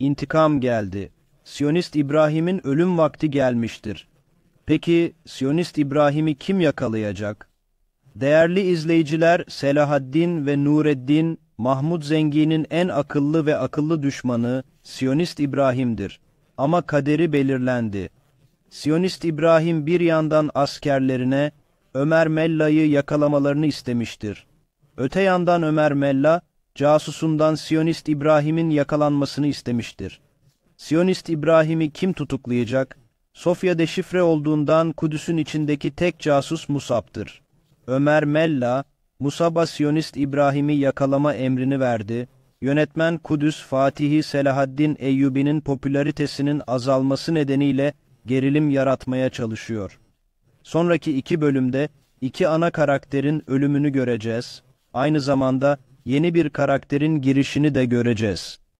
intikam geldi. Siyonist İbrahim'in ölüm vakti gelmiştir. Peki Siyonist İbrahim'i kim yakalayacak? Değerli izleyiciler Selahaddin ve Nureddin, Mahmud Zengi'nin en akıllı ve akıllı düşmanı Siyonist İbrahim'dir. Ama kaderi belirlendi. Siyonist İbrahim bir yandan askerlerine Ömer Mella'yı yakalamalarını istemiştir. Öte yandan Ömer Mella, casusundan Siyonist İbrahim'in yakalanmasını istemiştir. Siyonist İbrahim'i kim tutuklayacak? Sofya deşifre olduğundan Kudüs'ün içindeki tek casus Musab'tır. Ömer Mella, Musab'a Siyonist İbrahim'i yakalama emrini verdi. Yönetmen Kudüs Fatihi Selahaddin Eyyubi'nin popülaritesinin azalması nedeniyle gerilim yaratmaya çalışıyor. Sonraki iki bölümde iki ana karakterin ölümünü göreceğiz. Aynı zamanda yeni bir karakterin girişini de göreceğiz.